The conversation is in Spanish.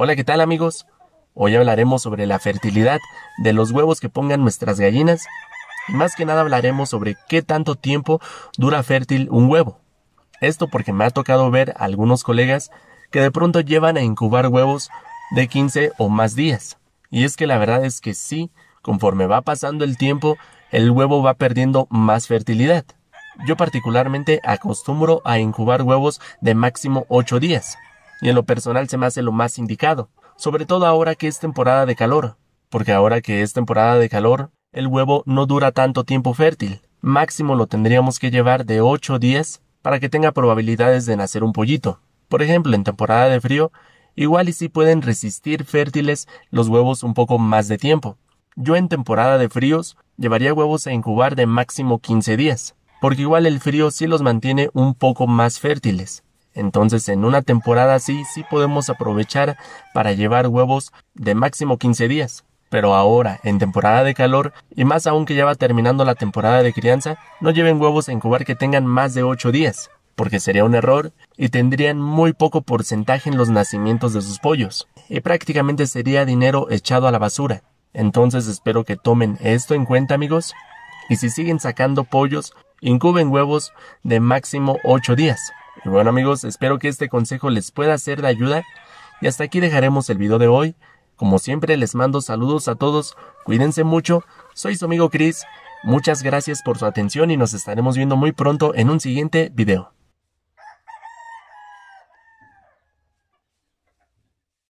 Hola, ¿qué tal amigos? Hoy hablaremos sobre la fertilidad de los huevos que pongan nuestras gallinas y más que nada hablaremos sobre qué tanto tiempo dura fértil un huevo. Esto porque me ha tocado ver a algunos colegas que de pronto llevan a incubar huevos de 15 o más días. Y es que la verdad es que sí, conforme va pasando el tiempo, el huevo va perdiendo más fertilidad. Yo particularmente acostumbro a incubar huevos de máximo 8 días y en lo personal se me hace lo más indicado, sobre todo ahora que es temporada de calor, porque ahora que es temporada de calor, el huevo no dura tanto tiempo fértil, máximo lo tendríamos que llevar de 8 días 10 para que tenga probabilidades de nacer un pollito. Por ejemplo, en temporada de frío, igual y si sí pueden resistir fértiles los huevos un poco más de tiempo. Yo en temporada de fríos llevaría huevos a incubar de máximo 15 días, porque igual el frío sí los mantiene un poco más fértiles. Entonces en una temporada así sí podemos aprovechar para llevar huevos de máximo 15 días. Pero ahora, en temporada de calor, y más aún que ya va terminando la temporada de crianza, no lleven huevos a incubar que tengan más de 8 días, porque sería un error y tendrían muy poco porcentaje en los nacimientos de sus pollos, y prácticamente sería dinero echado a la basura. Entonces espero que tomen esto en cuenta amigos, y si siguen sacando pollos, incuben huevos de máximo 8 días bueno amigos, espero que este consejo les pueda ser de ayuda. Y hasta aquí dejaremos el video de hoy. Como siempre les mando saludos a todos, cuídense mucho, soy su amigo Chris, muchas gracias por su atención y nos estaremos viendo muy pronto en un siguiente video.